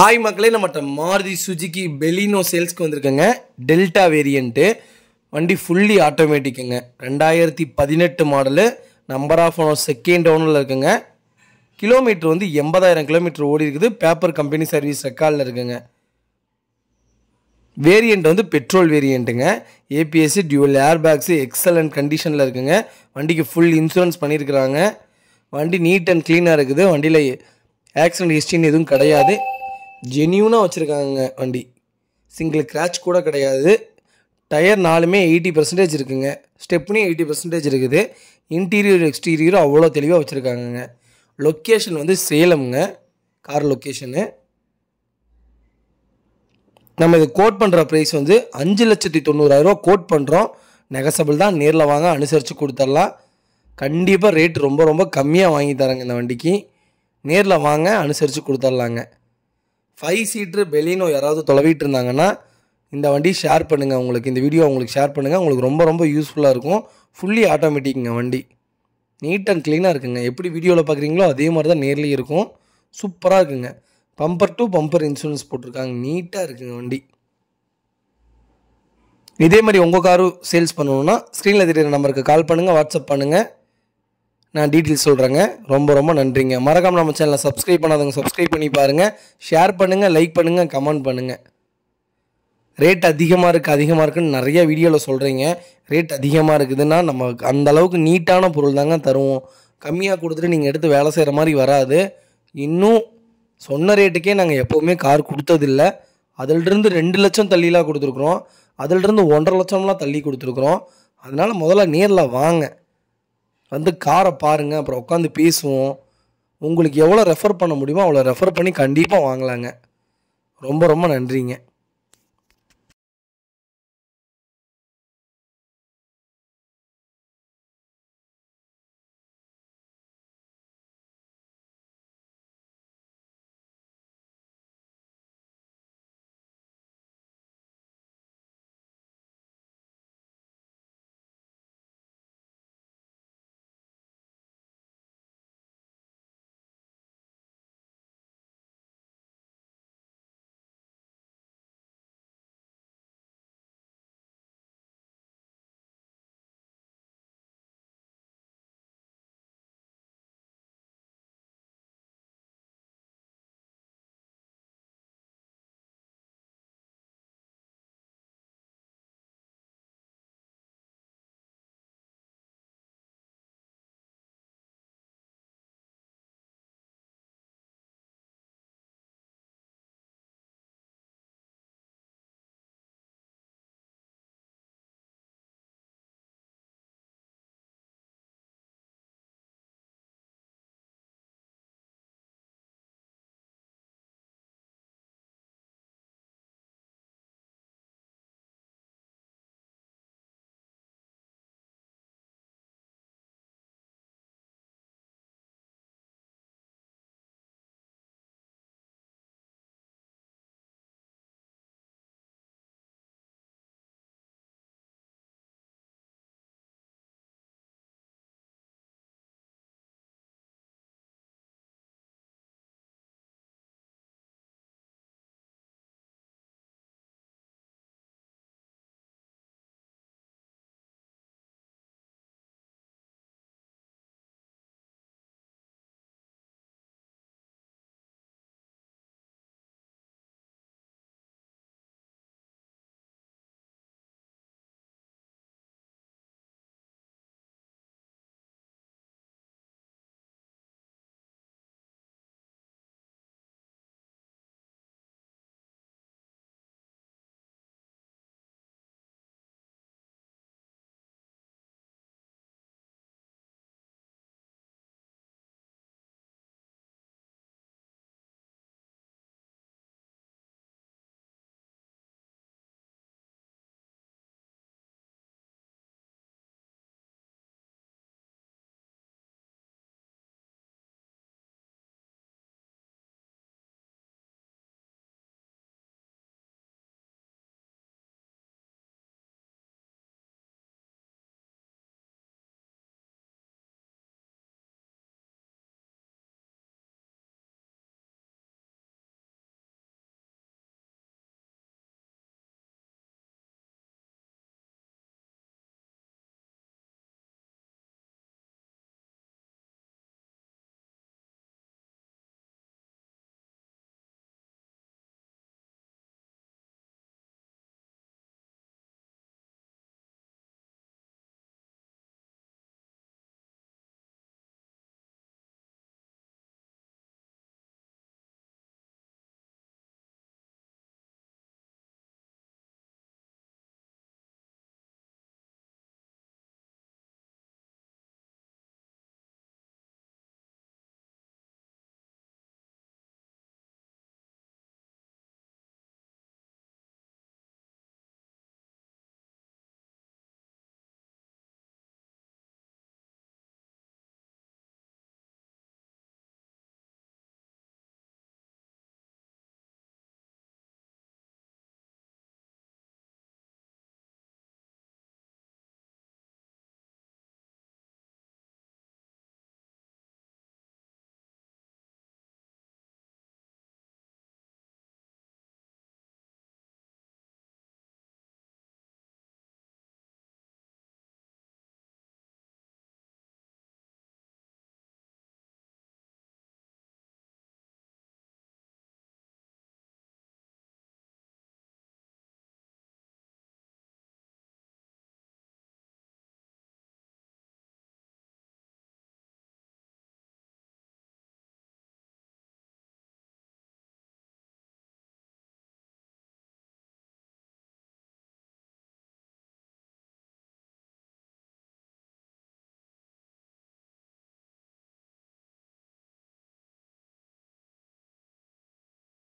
hi மக்களே நம்மகிட்ட மாருதி சுஜிக்கு பெலினோ சேல்ஸ்க்கு வந்திருக்கங்க டெல்டா வேரியண்ட்டு வண்டி ஃபுல்லி ஆட்டோமேட்டிக்குங்க ரெண்டாயிரத்தி பதினெட்டு model number of owner second ஓனரில் இருக்குங்க கிலோமீட்டர் வந்து எண்பதாயிரம் கிலோமீட்டர் ஓடி இருக்குது பேப்பர் கம்பெனி சர்வீஸ் ரெக்கார்டில் இருக்குங்க வேரியண்ட் வந்து பெட்ரோல் வேரியண்ட்டுங்க ஏபிஎஸ்சி டியூவல் ஏர் பேக்ஸு எக்ஸலண்ட் கண்டிஷனில் இருக்குங்க வண்டிக்கு ஃபுல் இன்சூரன்ஸ் பண்ணியிருக்கிறாங்க வண்டி நீட் அண்ட் க்ளீனாக இருக்குது வண்டியில் ஆக்சிடென்ட் ஹிஸ்ட்ரின்னு எதுவும் கிடையாது ஜென்யூனாக வச்சுருக்காங்க வண்டி சிங்கிள் கிராச் கூட கிடையாது டயர் நாலுமே எயிட்டி பர்சன்டேஜ் இருக்குங்க ஸ்டெப்னே எயிட்டி பர்சன்டேஜ் இருக்குது இன்டீரியர் எக்ஸ்டீரியரும் அவ்வளோ தெளிவாக வச்சுருக்காங்கங்க லொக்கேஷன் வந்து சேலம்ங்க கார் லொக்கேஷனு நம்ம இது கோட் பண்ணுற ப்ரைஸ் வந்து அஞ்சு லட்சத்தி ரூபா கோட் பண்ணுறோம் நெகசபிள் தான் நேரில் வாங்க அனுசரித்து கொடுத்துடலாம் கண்டிப்பாக ரேட் ரொம்ப ரொம்ப கம்மியாக வாங்கி தரேங்க இந்த வண்டிக்கு நேரில் வாங்க அனுசரித்து கொடுத்துட்லாங்க ஃபைவ் சீட்ரு பெலினோ யாராவது தொலைவிட்டு இருந்தாங்கன்னா இந்த வண்டி ஷேர் பண்ணுங்கள் உங்களுக்கு இந்த வீடியோ உங்களுக்கு ஷேர் பண்ணுங்கள் உங்களுக்கு ரொம்ப ரொம்ப யூஸ்ஃபுல்லாக இருக்கும் ஃபுல்லி ஆட்டோமேட்டிக்குங்க வண்டி நீட் அண்ட் க்ளீனாக இருக்குங்க எப்படி வீடியோவில் பார்க்குறீங்களோ அதே மாதிரி தான் நேர்லேயும் இருக்கும் சூப்பராக இருக்குங்க பம்பர் டு பம்பர் இன்சூரன்ஸ் போட்டிருக்காங்க நீட்டாக இருக்குங்க வண்டி இதே மாதிரி உங்கள் காரும் சேல்ஸ் பண்ணணுன்னா ஸ்க்ரீனில் தெரியுற நம்பருக்கு கால் பண்ணுங்கள் வாட்ஸ்அப் பண்ணுங்கள் நான் டீட்டெயில்ஸ் சொல்கிறேங்க ரொம்ப ரொம்ப நன்றிங்க மறக்காமல் நம்ம சேனலை சப்ஸ்கிரைப் பண்ணாதவங்க சப்ஸ்கிரைப் பண்ணி பாருங்கள் ஷேர் பண்ணுங்கள் லைக் பண்ணுங்கள் கமெண்ட் பண்ணுங்கள் ரேட் அதிகமாக இருக்குது அதிகமாக இருக்குதுன்னு நிறைய வீடியோவில் சொல்கிறீங்க ரேட் அதிகமாக இருக்குதுன்னா நம்ம அந்த அளவுக்கு நீட்டான பொருள் தாங்க தருவோம் கம்மியாக கொடுத்துட்டு நீங்கள் எடுத்து வேலை செய்கிற மாதிரி வராது இன்னும் சொன்ன ரேட்டுக்கே நாங்கள் எப்போவுமே கார் கொடுத்ததில்ல அதிலிருந்து ரெண்டு லட்சம் தள்ளிலாம் கொடுத்துருக்குறோம் அதிலிருந்து ஒன்றரை லட்சம்லாம் தள்ளி கொடுத்துருக்குறோம் அதனால் முதல்ல நேரில் வாங்க வந்து காரை பாருங்கள் அப்புறம் உட்காந்து பேசுவோம் உங்களுக்கு எவ்வளோ ரெஃபர் பண்ண முடியுமோ அவ்வளோ ரெஃபர் பண்ணி கண்டிப்பாக வாங்கலாங்க ரொம்ப ரொம்ப நன்றிங்க